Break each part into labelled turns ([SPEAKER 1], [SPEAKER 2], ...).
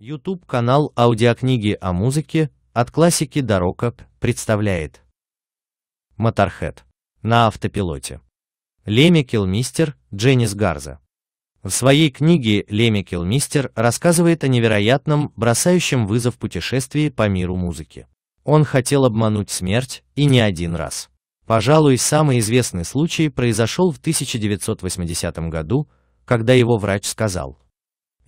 [SPEAKER 1] Ютуб канал аудиокниги о музыке от классики до рока представляет Моторхед на автопилоте. Леми Килмистер, Дженнис Гарза. В своей книге Леми Килмистер рассказывает о невероятном, бросающем вызов путешествии по миру музыки. Он хотел обмануть смерть, и не один раз. Пожалуй, самый известный случай произошел в 1980 году, когда его врач сказал –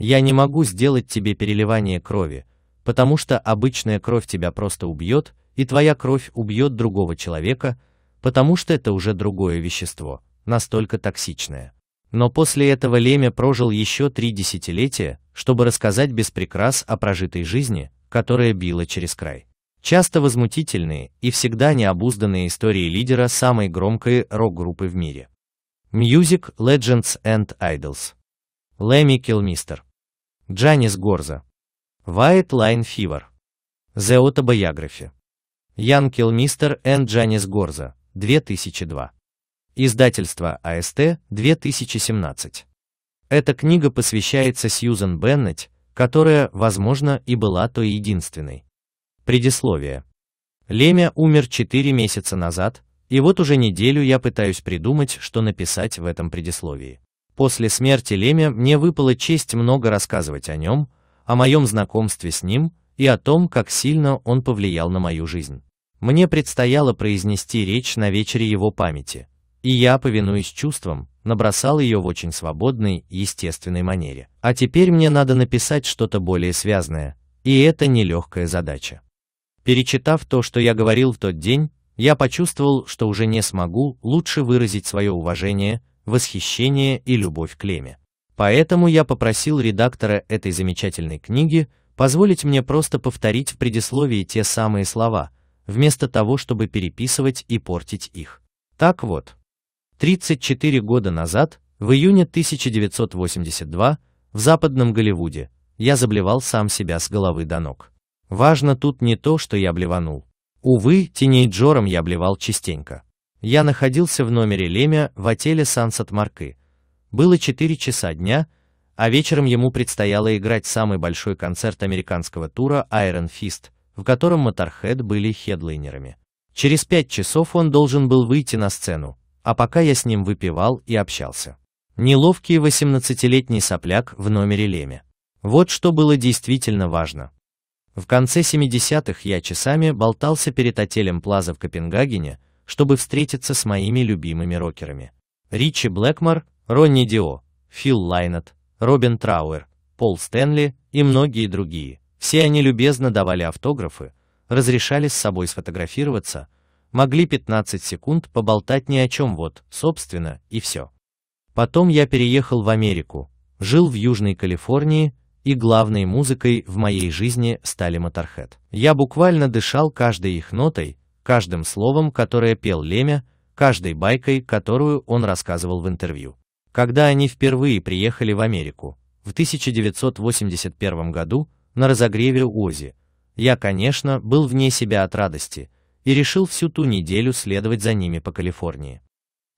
[SPEAKER 1] я не могу сделать тебе переливание крови, потому что обычная кровь тебя просто убьет, и твоя кровь убьет другого человека, потому что это уже другое вещество, настолько токсичное. Но после этого Лемя прожил еще три десятилетия, чтобы рассказать без прикрас о прожитой жизни, которая била через край. Часто возмутительные и всегда необузданные истории лидера самой громкой рок-группы в мире. Music Legends and Idols. Лэмми Килмистер. Джанис Горза. White Line Fever. The Autobiography. Young Kill and Джанис Горза. 2002. Издательство АСТ, 2017. Эта книга посвящается Сьюзен Беннет, которая, возможно, и была той единственной. Предисловие. Лемя умер 4 месяца назад, и вот уже неделю я пытаюсь придумать, что написать в этом предисловии. После смерти Леми мне выпала честь много рассказывать о нем, о моем знакомстве с ним и о том, как сильно он повлиял на мою жизнь. Мне предстояло произнести речь на вечере его памяти, и я, повинуясь чувствам, набросал ее в очень свободной и естественной манере. А теперь мне надо написать что-то более связное, и это нелегкая задача. Перечитав то, что я говорил в тот день, я почувствовал, что уже не смогу лучше выразить свое уважение восхищение и любовь к Леме. Поэтому я попросил редактора этой замечательной книги позволить мне просто повторить в предисловии те самые слова, вместо того, чтобы переписывать и портить их. Так вот, 34 года назад, в июне 1982, в западном Голливуде, я заблевал сам себя с головы до ног. Важно тут не то, что я блеванул. Увы, тинейджером я блевал частенько. Я находился в номере Лемя в отеле Сансет Марки. Было 4 часа дня, а вечером ему предстояло играть самый большой концерт американского тура Iron Fist, в котором Motorhead были хедлайнерами. Через 5 часов он должен был выйти на сцену, а пока я с ним выпивал и общался. Неловкий 18-летний сопляк в номере Леме. Вот что было действительно важно. В конце 70-х я часами болтался перед отелем Плаза в Копенгагене, чтобы встретиться с моими любимыми рокерами. Ричи Блэкмор, Ронни Дио, Фил Лайнет, Робин Трауэр, Пол Стэнли и многие другие. Все они любезно давали автографы, разрешали с собой сфотографироваться, могли 15 секунд поболтать ни о чем вот, собственно, и все. Потом я переехал в Америку, жил в Южной Калифорнии, и главной музыкой в моей жизни стали моторхед. Я буквально дышал каждой их нотой, каждым словом, которое пел Лемя, каждой байкой, которую он рассказывал в интервью. Когда они впервые приехали в Америку, в 1981 году, на разогреве Ози, я, конечно, был вне себя от радости и решил всю ту неделю следовать за ними по Калифорнии.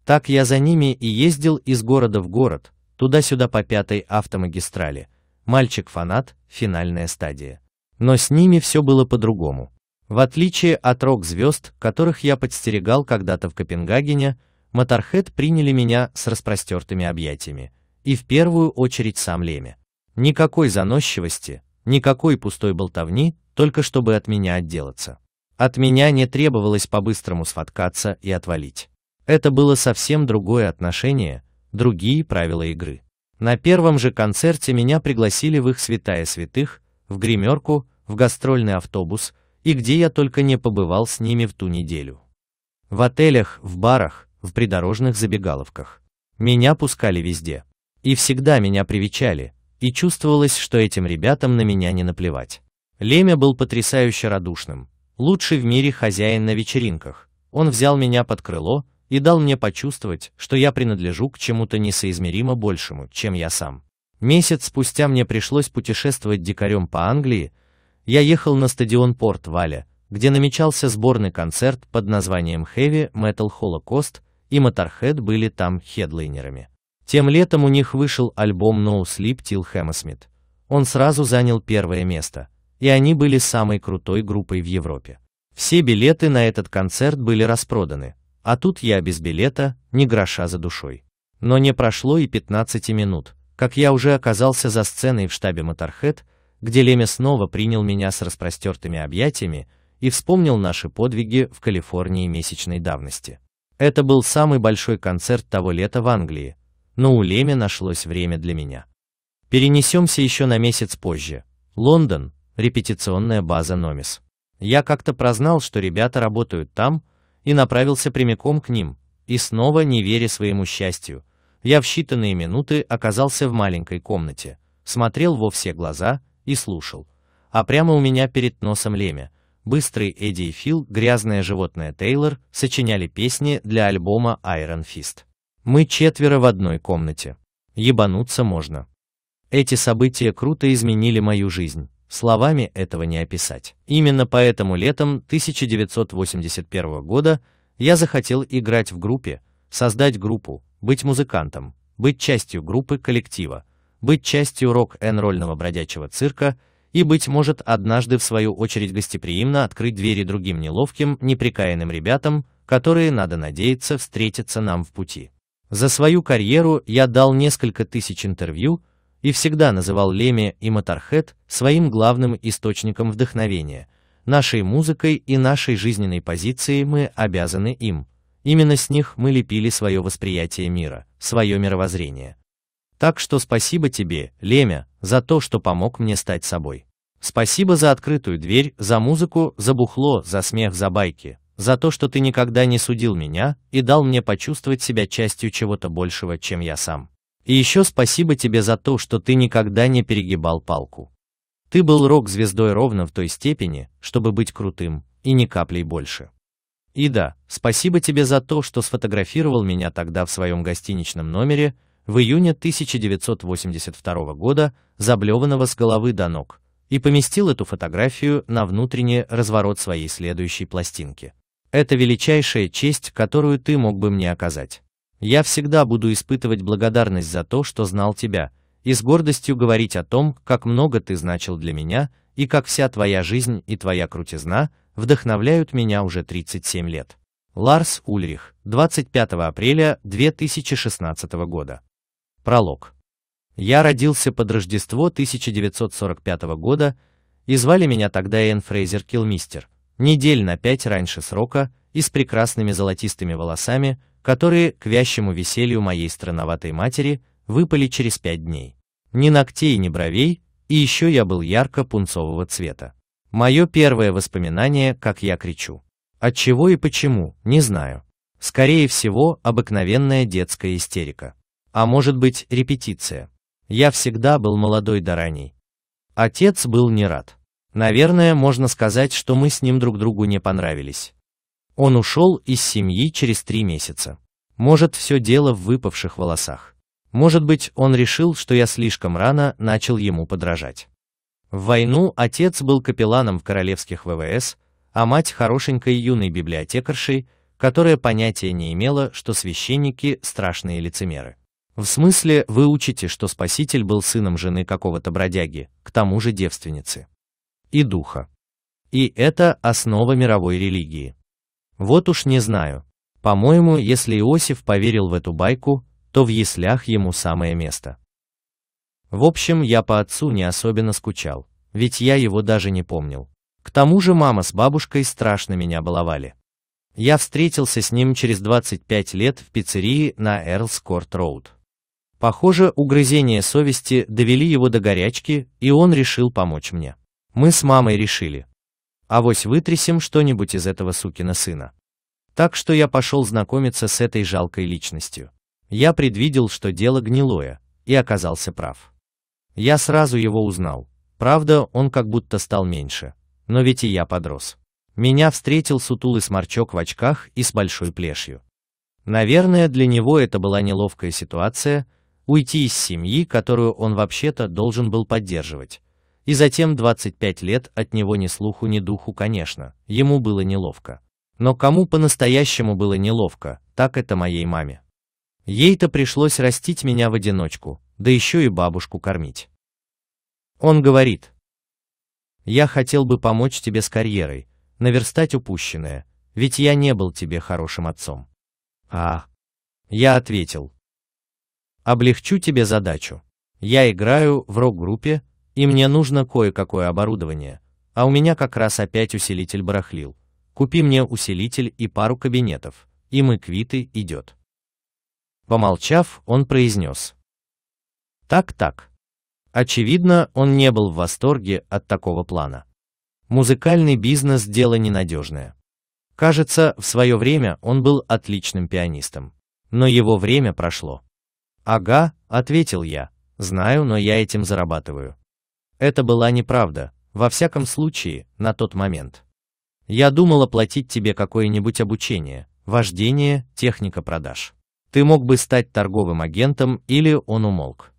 [SPEAKER 1] Так я за ними и ездил из города в город, туда-сюда по пятой автомагистрали. Мальчик-фанат, финальная стадия. Но с ними все было по-другому. В отличие от рок-звезд, которых я подстерегал когда-то в Копенгагене, Моторхед приняли меня с распростертыми объятиями, и в первую очередь сам Леме. Никакой заносчивости, никакой пустой болтовни, только чтобы от меня отделаться. От меня не требовалось по-быстрому сфоткаться и отвалить. Это было совсем другое отношение, другие правила игры. На первом же концерте меня пригласили в их святая святых, в гримерку, в гастрольный автобус, и где я только не побывал с ними в ту неделю. В отелях, в барах, в придорожных забегаловках. Меня пускали везде. И всегда меня привечали, и чувствовалось, что этим ребятам на меня не наплевать. Лемя был потрясающе радушным, лучший в мире хозяин на вечеринках. Он взял меня под крыло и дал мне почувствовать, что я принадлежу к чему-то несоизмеримо большему, чем я сам. Месяц спустя мне пришлось путешествовать дикарем по Англии, я ехал на стадион Порт-Вале, где намечался сборный концерт под названием Heavy Metal Holocaust, и Motorhead были там хедлайнерами. Тем летом у них вышел альбом No Sleep Till Hammersmith. Он сразу занял первое место, и они были самой крутой группой в Европе. Все билеты на этот концерт были распроданы, а тут я без билета, ни гроша за душой. Но не прошло и 15 минут, как я уже оказался за сценой в штабе Motorhead, где Леме снова принял меня с распростертыми объятиями и вспомнил наши подвиги в Калифорнии месячной давности. Это был самый большой концерт того лета в Англии, но у Леми нашлось время для меня. Перенесемся еще на месяц позже. Лондон, репетиционная база Номис. Я как-то прознал, что ребята работают там, и направился прямиком к ним, и снова, не веря своему счастью, я в считанные минуты оказался в маленькой комнате, смотрел во все глаза и слушал. А прямо у меня перед носом Леми, быстрый Эдди и Фил, грязное животное Тейлор сочиняли песни для альбома Iron Fist. Мы четверо в одной комнате. Ебануться можно. Эти события круто изменили мою жизнь. Словами этого не описать. Именно поэтому летом 1981 года я захотел играть в группе, создать группу, быть музыкантом, быть частью группы коллектива, быть частью рок-н-ролльного бродячего цирка и, быть может, однажды в свою очередь гостеприимно открыть двери другим неловким, неприкаянным ребятам, которые, надо надеяться, встретятся нам в пути. За свою карьеру я дал несколько тысяч интервью и всегда называл Леми и Моторхед своим главным источником вдохновения. Нашей музыкой и нашей жизненной позицией мы обязаны им. Именно с них мы лепили свое восприятие мира, свое мировоззрение. Так что спасибо тебе, Лемя, за то, что помог мне стать собой. Спасибо за открытую дверь, за музыку, за бухло, за смех, за байки, за то, что ты никогда не судил меня и дал мне почувствовать себя частью чего-то большего, чем я сам. И еще спасибо тебе за то, что ты никогда не перегибал палку. Ты был рок-звездой ровно в той степени, чтобы быть крутым, и ни каплей больше. И да, спасибо тебе за то, что сфотографировал меня тогда в своем гостиничном номере, в июне 1982 года, заблеванного с головы до ног, и поместил эту фотографию на внутренний разворот своей следующей пластинки. Это величайшая честь, которую ты мог бы мне оказать. Я всегда буду испытывать благодарность за то, что знал тебя, и с гордостью говорить о том, как много ты значил для меня, и как вся твоя жизнь и твоя крутизна вдохновляют меня уже 37 лет. Ларс Ульрих, 25 апреля 2016 года. Пролог. Я родился под Рождество 1945 года, и звали меня тогда Энн Фрейзер Килмистер, недель на пять раньше срока и с прекрасными золотистыми волосами, которые, к вящему веселью моей странноватой матери, выпали через пять дней. Ни ногтей, ни бровей, и еще я был ярко-пунцового цвета. Мое первое воспоминание, как я кричу. От чего и почему, не знаю. Скорее всего, обыкновенная детская истерика. А может быть, репетиция. Я всегда был молодой до ранней. Отец был не рад. Наверное, можно сказать, что мы с ним друг другу не понравились. Он ушел из семьи через три месяца. Может, все дело в выпавших волосах. Может быть, он решил, что я слишком рано начал ему подражать. В войну отец был капелланом в королевских ВВС, а мать хорошенькой юной библиотекаршей, которая понятия не имела, что священники – страшные лицемеры. В смысле, вы учите, что Спаситель был сыном жены какого-то бродяги, к тому же девственницы. И духа. И это основа мировой религии. Вот уж не знаю. По-моему, если Иосиф поверил в эту байку, то в яслях ему самое место. В общем, я по отцу не особенно скучал, ведь я его даже не помнил. К тому же мама с бабушкой страшно меня баловали. Я встретился с ним через 25 лет в пиццерии на Эрлскорт-Роуд. Похоже, угрызения совести довели его до горячки, и он решил помочь мне. Мы с мамой решили. Авось вытрясем что-нибудь из этого сукина сына. Так что я пошел знакомиться с этой жалкой личностью. Я предвидел, что дело гнилое, и оказался прав. Я сразу его узнал. Правда, он как будто стал меньше. Но ведь и я подрос. Меня встретил сутулый сморчок в очках и с большой плешью. Наверное, для него это была неловкая ситуация, уйти из семьи, которую он вообще-то должен был поддерживать. И затем 25 лет от него ни слуху, ни духу, конечно, ему было неловко. Но кому по-настоящему было неловко, так это моей маме. Ей-то пришлось растить меня в одиночку, да еще и бабушку кормить. Он говорит, «Я хотел бы помочь тебе с карьерой, наверстать упущенное, ведь я не был тебе хорошим отцом». А, я ответил, Облегчу тебе задачу. Я играю в рок-группе, и мне нужно кое-какое оборудование, а у меня как раз опять усилитель барахлил. Купи мне усилитель и пару кабинетов, и мы квиты идет. Помолчав, он произнес. Так-так. Очевидно, он не был в восторге от такого плана. Музыкальный бизнес – дело ненадежное. Кажется, в свое время он был отличным пианистом. Но его время прошло. «Ага», — ответил я. «Знаю, но я этим зарабатываю». Это была неправда, во всяком случае, на тот момент. Я думал оплатить тебе какое-нибудь обучение, вождение, техника продаж. Ты мог бы стать торговым агентом или он умолк.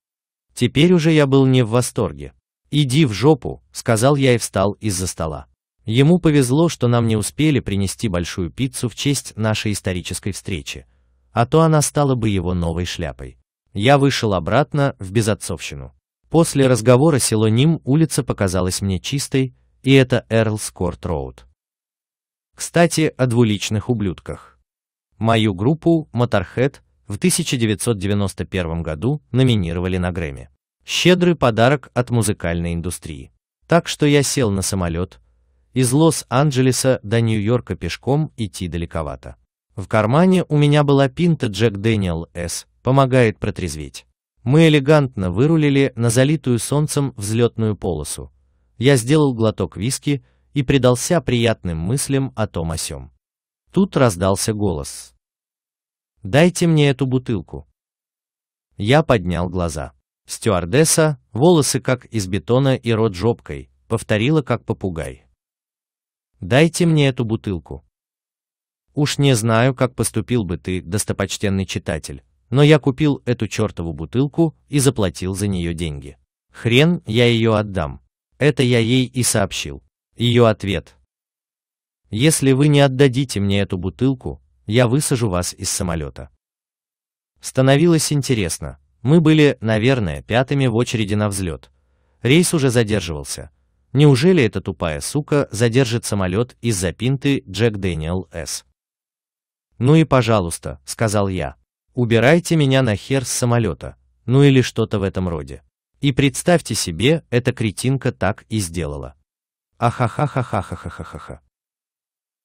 [SPEAKER 1] Теперь уже я был не в восторге. «Иди в жопу», — сказал я и встал из-за стола. Ему повезло, что нам не успели принести большую пиццу в честь нашей исторической встречи, а то она стала бы его новой шляпой. Я вышел обратно в безотцовщину. После разговора с Илоним улица показалась мне чистой, и это Эрлс Корт Роуд. Кстати, о двуличных ублюдках. Мою группу Моторхед в 1991 году номинировали на Грэмми. Щедрый подарок от музыкальной индустрии. Так что я сел на самолет. Из Лос-Анджелеса до Нью-Йорка пешком идти далековато. В кармане у меня была пинта Джек Дэниел С помогает протрезветь. Мы элегантно вырулили на залитую солнцем взлетную полосу. Я сделал глоток виски и предался приятным мыслям о том о сём. Тут раздался голос. «Дайте мне эту бутылку». Я поднял глаза. Стюардесса, волосы как из бетона и рот жопкой, повторила как попугай. «Дайте мне эту бутылку». Уж не знаю, как поступил бы ты, достопочтенный читатель, но я купил эту чертову бутылку и заплатил за нее деньги. Хрен, я ее отдам. Это я ей и сообщил. Ее ответ. Если вы не отдадите мне эту бутылку, я высажу вас из самолета. Становилось интересно. Мы были, наверное, пятыми в очереди на взлет. Рейс уже задерживался. Неужели эта тупая сука задержит самолет из-за пинты Джек Дэниел С? Ну и пожалуйста, сказал я убирайте меня нахер с самолета, ну или что-то в этом роде. И представьте себе, эта кретинка так и сделала. Ахахахахахахахаха.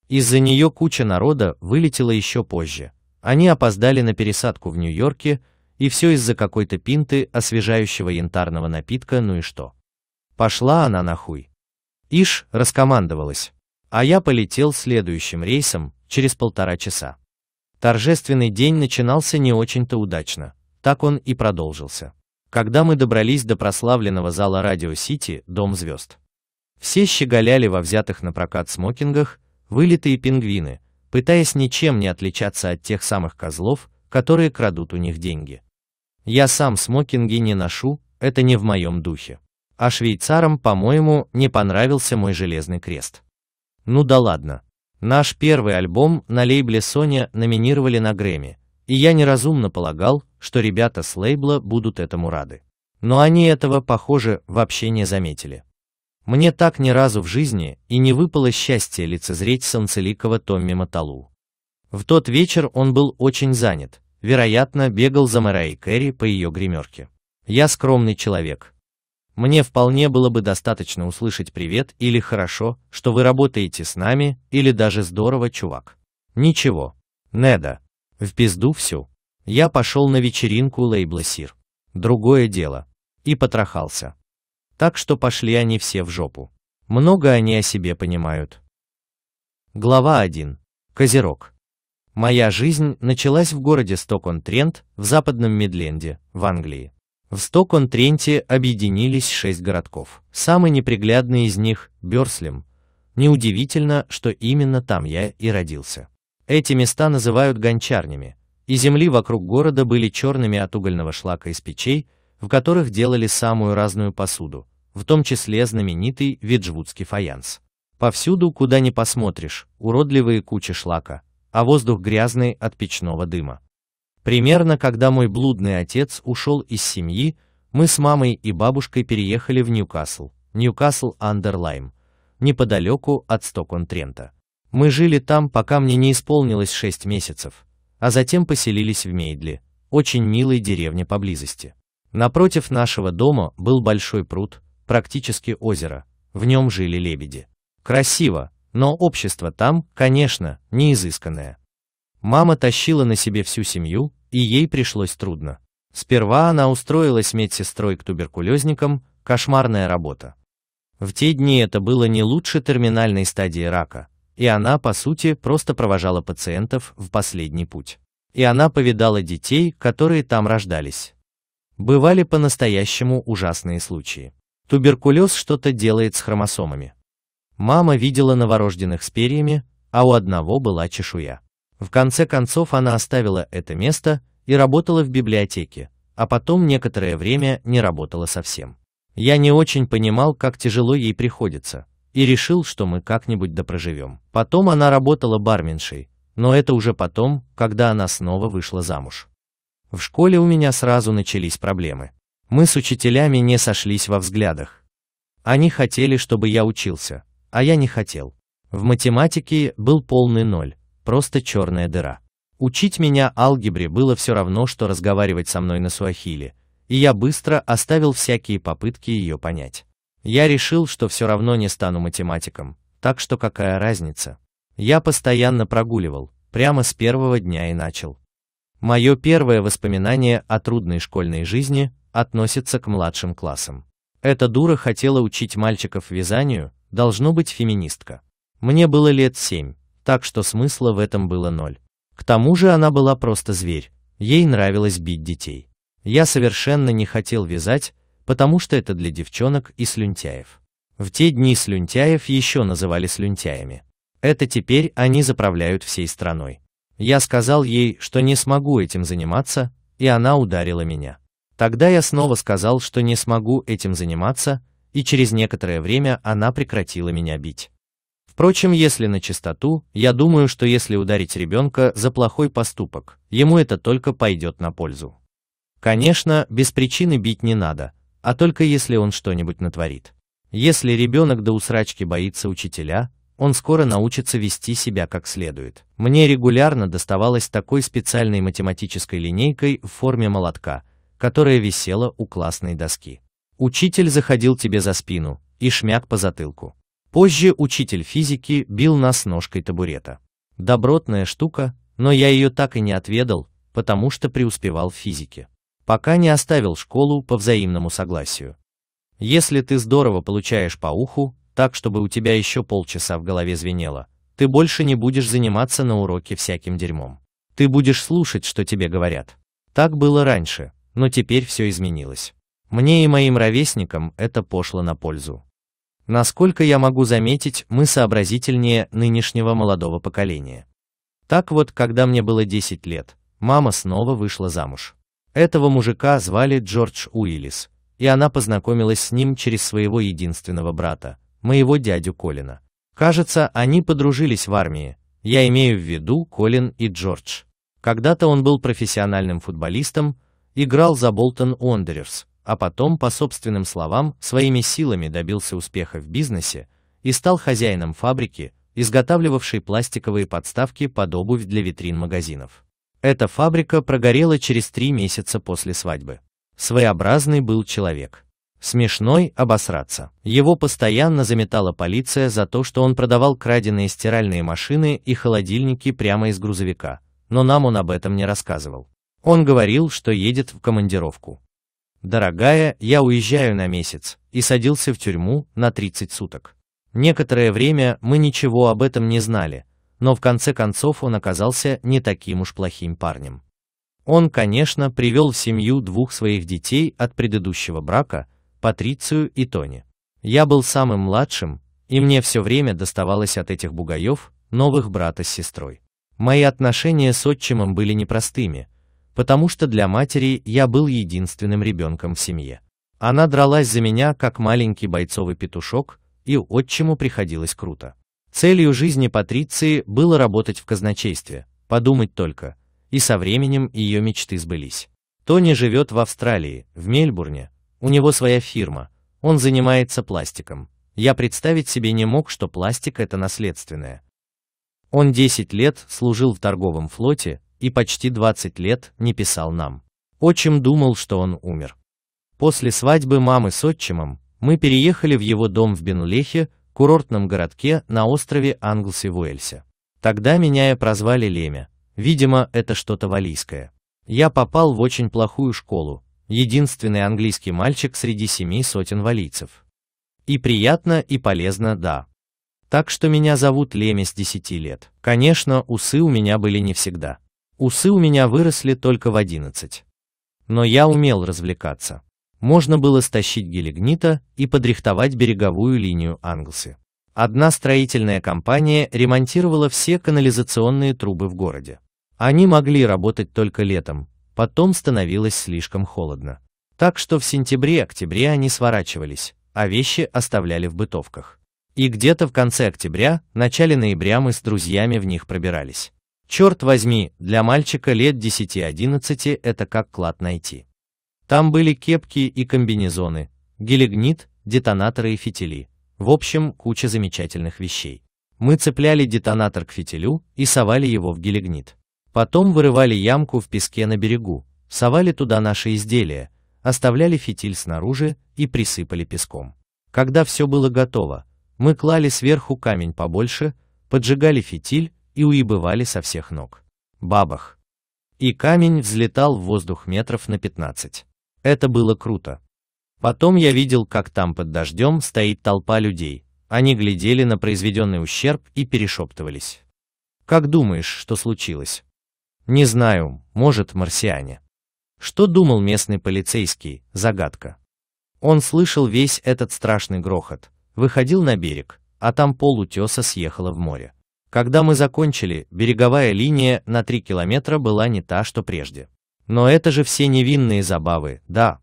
[SPEAKER 1] Из-за нее куча народа вылетела еще позже. Они опоздали на пересадку в Нью-Йорке, и все из-за какой-то пинты освежающего янтарного напитка, ну и что? Пошла она нахуй. Иш раскомандовалась. А я полетел следующим рейсом через полтора часа. Торжественный день начинался не очень-то удачно. Так он и продолжился. Когда мы добрались до прославленного зала Радио Сити, Дом звезд. Все щеголяли во взятых на прокат смокингах, вылитые пингвины, пытаясь ничем не отличаться от тех самых козлов, которые крадут у них деньги. Я сам смокинги не ношу, это не в моем духе. А швейцарам, по-моему, не понравился мой железный крест. Ну да ладно, Наш первый альбом на лейбле Sony номинировали на Грэмми, и я неразумно полагал, что ребята с лейбла будут этому рады. Но они этого, похоже, вообще не заметили. Мне так ни разу в жизни и не выпало счастье лицезреть солнцеликого Томми Маталу. В тот вечер он был очень занят, вероятно, бегал за Мэрай Кэрри по ее гримерке. Я скромный человек, мне вполне было бы достаточно услышать привет или хорошо, что вы работаете с нами, или даже здорово, чувак. Ничего. Неда. В пизду всю. Я пошел на вечеринку лейбла Сир. Другое дело. И потрахался. Так что пошли они все в жопу. Много они о себе понимают. Глава 1. Козерог. Моя жизнь началась в городе Стокон-Трент в западном Мидленде, в Англии. В Стокон-Тренте объединились шесть городков. Самый неприглядный из них – Бёрслим. Неудивительно, что именно там я и родился. Эти места называют гончарнями, и земли вокруг города были черными от угольного шлака из печей, в которых делали самую разную посуду, в том числе знаменитый виджвудский фаянс. Повсюду, куда ни посмотришь, уродливые кучи шлака, а воздух грязный от печного дыма. Примерно когда мой блудный отец ушел из семьи, мы с мамой и бабушкой переехали в Ньюкасл, Ньюкасл-Андерлайм, неподалеку от Стокон-Трента. Мы жили там, пока мне не исполнилось 6 месяцев, а затем поселились в Мейдли, очень милой деревне поблизости. Напротив нашего дома был большой пруд, практически озеро, в нем жили лебеди. Красиво, но общество там, конечно, не изысканное. Мама тащила на себе всю семью, и ей пришлось трудно. Сперва она устроилась медсестрой к туберкулезникам, кошмарная работа. В те дни это было не лучше терминальной стадии рака, и она, по сути, просто провожала пациентов в последний путь. И она повидала детей, которые там рождались. Бывали по-настоящему ужасные случаи. Туберкулез что-то делает с хромосомами. Мама видела новорожденных с перьями, а у одного была чешуя. В конце концов она оставила это место и работала в библиотеке, а потом некоторое время не работала совсем. Я не очень понимал, как тяжело ей приходится, и решил, что мы как-нибудь допроживем. Потом она работала барменшей, но это уже потом, когда она снова вышла замуж. В школе у меня сразу начались проблемы. Мы с учителями не сошлись во взглядах. Они хотели, чтобы я учился, а я не хотел. В математике был полный ноль, просто черная дыра. Учить меня алгебре было все равно, что разговаривать со мной на суахиле, и я быстро оставил всякие попытки ее понять. Я решил, что все равно не стану математиком, так что какая разница. Я постоянно прогуливал, прямо с первого дня и начал. Мое первое воспоминание о трудной школьной жизни относится к младшим классам. Эта дура хотела учить мальчиков вязанию, должно быть феминистка. Мне было лет семь, так что смысла в этом было ноль. К тому же она была просто зверь, ей нравилось бить детей. Я совершенно не хотел вязать, потому что это для девчонок и слюнтяев. В те дни слюнтяев еще называли слюнтяями. Это теперь они заправляют всей страной. Я сказал ей, что не смогу этим заниматься, и она ударила меня. Тогда я снова сказал, что не смогу этим заниматься, и через некоторое время она прекратила меня бить. Впрочем, если на чистоту, я думаю, что если ударить ребенка за плохой поступок, ему это только пойдет на пользу. Конечно, без причины бить не надо, а только если он что-нибудь натворит. Если ребенок до усрачки боится учителя, он скоро научится вести себя как следует. Мне регулярно доставалось такой специальной математической линейкой в форме молотка, которая висела у классной доски. Учитель заходил тебе за спину и шмяк по затылку. Позже учитель физики бил нас ножкой табурета. Добротная штука, но я ее так и не отведал, потому что преуспевал в физике. Пока не оставил школу по взаимному согласию. Если ты здорово получаешь по уху, так чтобы у тебя еще полчаса в голове звенело, ты больше не будешь заниматься на уроке всяким дерьмом. Ты будешь слушать, что тебе говорят. Так было раньше, но теперь все изменилось. Мне и моим ровесникам это пошло на пользу. Насколько я могу заметить, мы сообразительнее нынешнего молодого поколения. Так вот, когда мне было 10 лет, мама снова вышла замуж. Этого мужика звали Джордж Уиллис, и она познакомилась с ним через своего единственного брата, моего дядю Колина. Кажется, они подружились в армии, я имею в виду Колин и Джордж. Когда-то он был профессиональным футболистом, играл за Болтон Уондерерс, а потом, по собственным словам, своими силами добился успеха в бизнесе и стал хозяином фабрики, изготавливавшей пластиковые подставки под обувь для витрин магазинов. Эта фабрика прогорела через три месяца после свадьбы. Своеобразный был человек. Смешной обосраться. Его постоянно заметала полиция за то, что он продавал краденные стиральные машины и холодильники прямо из грузовика, но нам он об этом не рассказывал. Он говорил, что едет в командировку. «Дорогая, я уезжаю на месяц» и садился в тюрьму на 30 суток. Некоторое время мы ничего об этом не знали, но в конце концов он оказался не таким уж плохим парнем. Он, конечно, привел в семью двух своих детей от предыдущего брака, Патрицию и Тони. Я был самым младшим, и мне все время доставалось от этих бугаев, новых брата с сестрой. Мои отношения с отчимом были непростыми, потому что для матери я был единственным ребенком в семье. Она дралась за меня, как маленький бойцовый петушок, и отчиму приходилось круто. Целью жизни Патриции было работать в казначействе, подумать только, и со временем ее мечты сбылись. Тони живет в Австралии, в Мельбурне, у него своя фирма, он занимается пластиком. Я представить себе не мог, что пластик это наследственное. Он 10 лет служил в торговом флоте и почти 20 лет не писал нам. Отчим думал, что он умер. После свадьбы мамы с отчимом мы переехали в его дом в Бенулехе, курортном городке на острове Англси в Уэльсе. Тогда меня и прозвали Лемя, видимо, это что-то валийское. Я попал в очень плохую школу, единственный английский мальчик среди семи сотен валийцев. И приятно, и полезно, да. Так что меня зовут Лемя с десяти лет. Конечно, усы у меня были не всегда. Усы у меня выросли только в 11. Но я умел развлекаться. Можно было стащить гелигнита и подрихтовать береговую линию Англсы. Одна строительная компания ремонтировала все канализационные трубы в городе. Они могли работать только летом, потом становилось слишком холодно. Так что в сентябре-октябре они сворачивались, а вещи оставляли в бытовках. И где-то в конце октября, начале ноября мы с друзьями в них пробирались. Черт возьми, для мальчика лет 10-11 это как клад найти. Там были кепки и комбинезоны, гелигнит, детонаторы и фитили. В общем, куча замечательных вещей. Мы цепляли детонатор к фитилю и совали его в гелигнит. Потом вырывали ямку в песке на берегу, совали туда наши изделия, оставляли фитиль снаружи и присыпали песком. Когда все было готово, мы клали сверху камень побольше, поджигали фитиль и уебывали со всех ног. Бабах. И камень взлетал в воздух метров на 15. Это было круто. Потом я видел, как там под дождем стоит толпа людей. Они глядели на произведенный ущерб и перешептывались. Как думаешь, что случилось? Не знаю, может, марсиане. Что думал местный полицейский? Загадка. Он слышал весь этот страшный грохот, выходил на берег, а там полутеса съехало в море. Когда мы закончили, береговая линия на 3 километра была не та, что прежде. Но это же все невинные забавы, да.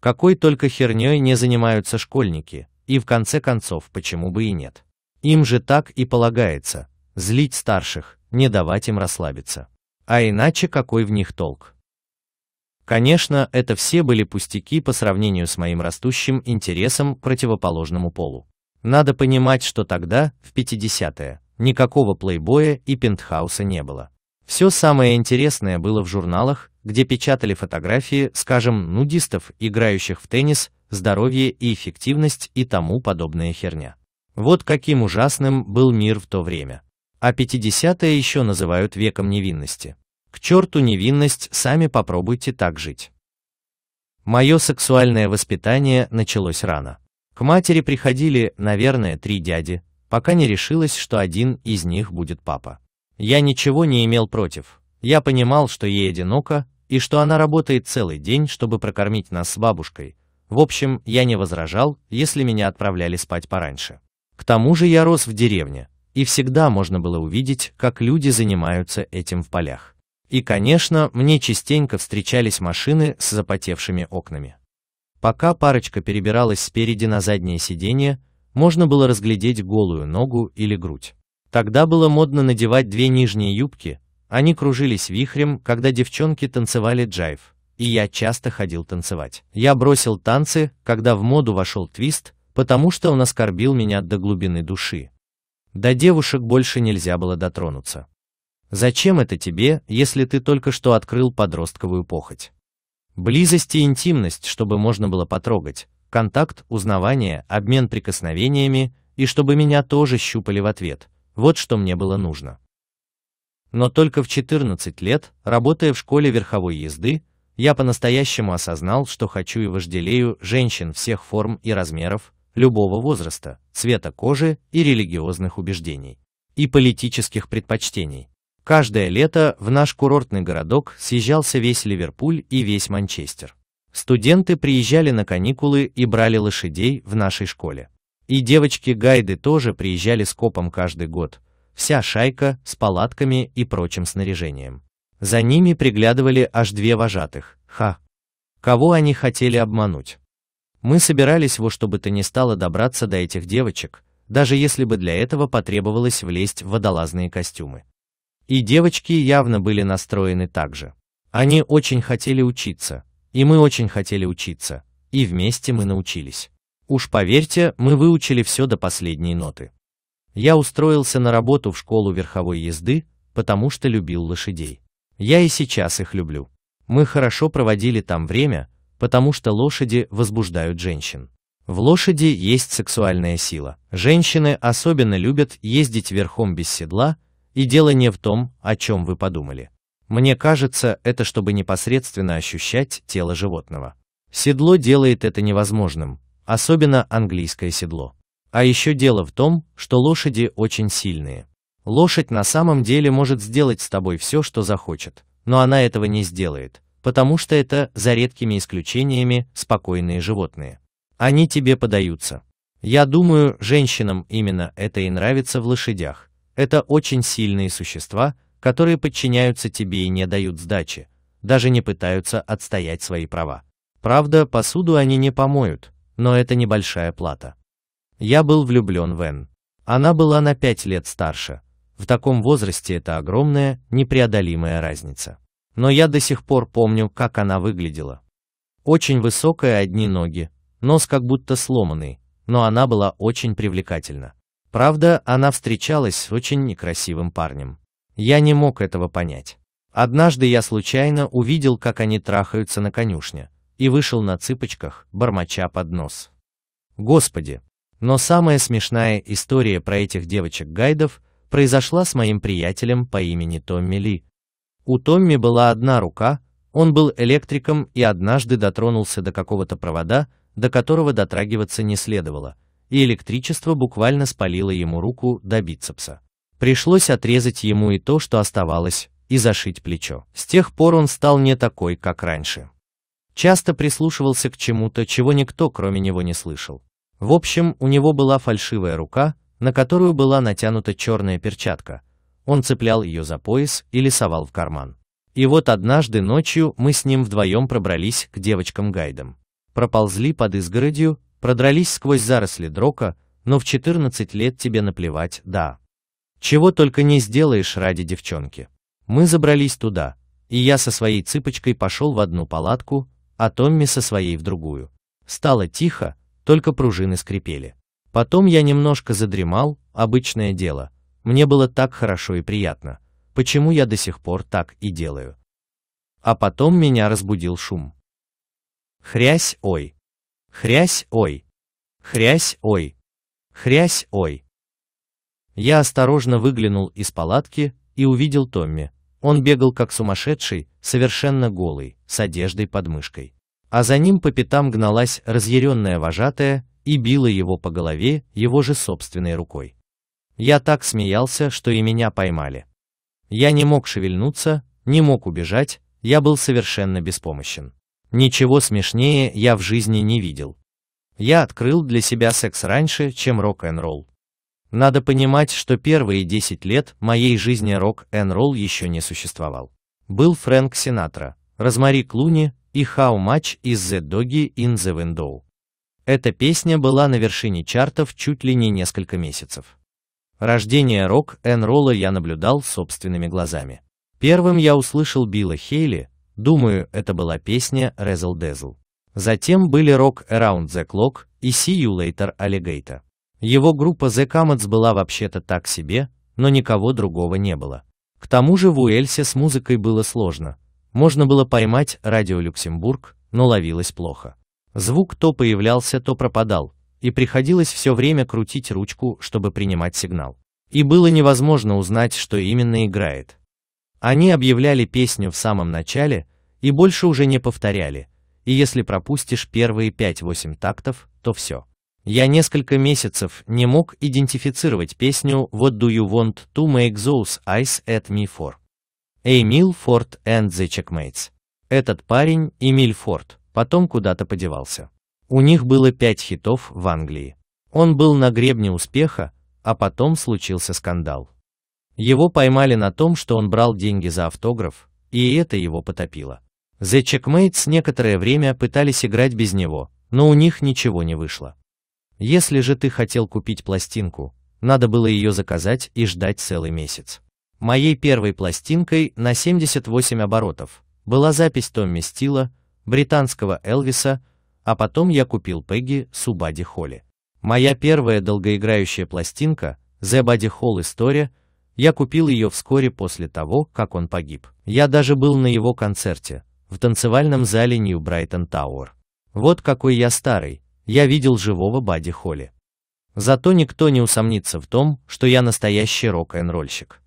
[SPEAKER 1] Какой только херней не занимаются школьники, и в конце концов, почему бы и нет. Им же так и полагается, злить старших, не давать им расслабиться. А иначе какой в них толк? Конечно, это все были пустяки по сравнению с моим растущим интересом к противоположному полу. Надо понимать, что тогда, в 50-е, никакого плейбоя и пентхауса не было. Все самое интересное было в журналах, где печатали фотографии, скажем, нудистов, играющих в теннис, здоровье и эффективность и тому подобная херня. Вот каким ужасным был мир в то время. А 50-е еще называют веком невинности. К черту невинность, сами попробуйте так жить. Мое сексуальное воспитание началось рано. К матери приходили, наверное, три дяди, пока не решилась, что один из них будет папа. Я ничего не имел против. Я понимал, что ей одиноко и что она работает целый день, чтобы прокормить нас с бабушкой. В общем, я не возражал, если меня отправляли спать пораньше. К тому же я рос в деревне, и всегда можно было увидеть, как люди занимаются этим в полях. И, конечно, мне частенько встречались машины с запотевшими окнами. Пока парочка перебиралась спереди на заднее сиденье, можно было разглядеть голую ногу или грудь. Тогда было модно надевать две нижние юбки, они кружились вихрем, когда девчонки танцевали джайв, и я часто ходил танцевать. Я бросил танцы, когда в моду вошел твист, потому что он оскорбил меня до глубины души. До девушек больше нельзя было дотронуться. Зачем это тебе, если ты только что открыл подростковую похоть? Близость и интимность, чтобы можно было потрогать, контакт, узнавание, обмен прикосновениями и чтобы меня тоже щупали в ответ. Вот что мне было нужно. Но только в 14 лет, работая в школе верховой езды, я по-настоящему осознал, что хочу и вожделею женщин всех форм и размеров, любого возраста, цвета кожи и религиозных убеждений и политических предпочтений. Каждое лето в наш курортный городок съезжался весь Ливерпуль и весь Манчестер. Студенты приезжали на каникулы и брали лошадей в нашей школе. И девочки-гайды тоже приезжали с копом каждый год, вся шайка с палатками и прочим снаряжением. За ними приглядывали аж две вожатых, ха. Кого они хотели обмануть? Мы собирались во что бы то ни стало добраться до этих девочек, даже если бы для этого потребовалось влезть в водолазные костюмы. И девочки явно были настроены так же. Они очень хотели учиться, и мы очень хотели учиться. И вместе мы научились. Уж поверьте, мы выучили все до последней ноты. Я устроился на работу в школу верховой езды, потому что любил лошадей. Я и сейчас их люблю. Мы хорошо проводили там время, потому что лошади возбуждают женщин. В лошади есть сексуальная сила. Женщины особенно любят ездить верхом без седла, и дело не в том, о чем вы подумали. Мне кажется, это чтобы непосредственно ощущать тело животного. Седло делает это невозможным, особенно английское седло. А еще дело в том, что лошади очень сильные. Лошадь на самом деле может сделать с тобой все, что захочет, но она этого не сделает, потому что это, за редкими исключениями, спокойные животные. Они тебе подаются. Я думаю, женщинам именно это и нравится в лошадях. Это очень сильные существа, которые подчиняются тебе и не дают сдачи, даже не пытаются отстоять свои права. Правда, посуду они не помоют, но это небольшая плата. Я был влюблен в Энн. Она была на пять лет старше. В таком возрасте это огромная, непреодолимая разница. Но я до сих пор помню, как она выглядела. Очень высокая одни ноги, нос как будто сломанный, но она была очень привлекательна. Правда, она встречалась с очень некрасивым парнем. Я не мог этого понять. Однажды я случайно увидел, как они трахаются на конюшне, и вышел на цыпочках, бормоча под нос. Господи! Но самая смешная история про этих девочек-гайдов произошла с моим приятелем по имени Томми Ли. У Томми была одна рука, он был электриком и однажды дотронулся до какого-то провода, до которого дотрагиваться не следовало, и электричество буквально спалило ему руку до бицепса. Пришлось отрезать ему и то, что оставалось, и зашить плечо. С тех пор он стал не такой, как раньше. Часто прислушивался к чему-то, чего никто кроме него не слышал. В общем, у него была фальшивая рука, на которую была натянута черная перчатка. Он цеплял ее за пояс и лисовал в карман. И вот однажды ночью мы с ним вдвоем пробрались к девочкам-гайдам. Проползли под изгородью, продрались сквозь заросли дрока, но в 14 лет тебе наплевать, да. Чего только не сделаешь ради девчонки. Мы забрались туда, и я со своей цыпочкой пошел в одну палатку, а Томми со своей в другую. Стало тихо, только пружины скрипели. Потом я немножко задремал, обычное дело. Мне было так хорошо и приятно. Почему я до сих пор так и делаю? А потом меня разбудил шум. Хрясь, ой. Хрясь, ой. Хрясь, ой. Хрясь, ой. Я осторожно выглянул из палатки и увидел Томми. Он бегал как сумасшедший, совершенно голый, с одеждой под мышкой. А за ним по пятам гналась разъяренная вожатая и била его по голове его же собственной рукой. Я так смеялся, что и меня поймали. Я не мог шевельнуться, не мог убежать, я был совершенно беспомощен. Ничего смешнее я в жизни не видел. Я открыл для себя секс раньше, чем рок-н-ролл. Надо понимать, что первые 10 лет моей жизни рок-н-ролл еще не существовал. Был Фрэнк Синатра, Розмари Клуни и How Much Is The Doggy In The Window. Эта песня была на вершине чартов чуть ли не несколько месяцев. Рождение рок-н-ролла я наблюдал собственными глазами. Первым я услышал Билла Хейли, думаю, это была песня Razzle Dazzle. Затем были Рок Around the Clock и See You Later Alligator. Его группа The Comets была вообще-то так себе, но никого другого не было. К тому же в Уэльсе с музыкой было сложно. Можно было поймать радио Люксембург, но ловилось плохо. Звук то появлялся, то пропадал, и приходилось все время крутить ручку, чтобы принимать сигнал. И было невозможно узнать, что именно играет. Они объявляли песню в самом начале и больше уже не повторяли, и если пропустишь первые 5-8 тактов, то все. Я несколько месяцев не мог идентифицировать песню What Do You Want to Make Those Eyes at Me For? Эмил Форд and the Checkmates. Этот парень, Эмиль Форд, потом куда-то подевался. У них было пять хитов в Англии. Он был на гребне успеха, а потом случился скандал. Его поймали на том, что он брал деньги за автограф, и это его потопило. The Checkmates некоторое время пытались играть без него, но у них ничего не вышло. Если же ты хотел купить пластинку, надо было ее заказать и ждать целый месяц. Моей первой пластинкой на 78 оборотов была запись Томми Стила, британского Элвиса, а потом я купил Пегги Субади Холли. Моя первая долгоиграющая пластинка The Body Hall История, я купил ее вскоре после того, как он погиб. Я даже был на его концерте, в танцевальном зале Нью Брайтон Тауэр. Вот какой я старый, я видел живого Бадди Холли. Зато никто не усомнится в том, что я настоящий рок-н-ролльщик.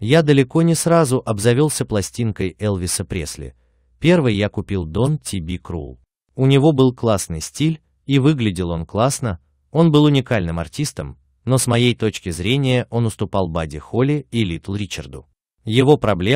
[SPEAKER 1] Я далеко не сразу обзавелся пластинкой Элвиса Пресли. Первый я купил Дон Тиби Крул. У него был классный стиль, и выглядел он классно, он был уникальным артистом, но с моей точки зрения он уступал Бадди Холли и Литл Ричарду. Его проблема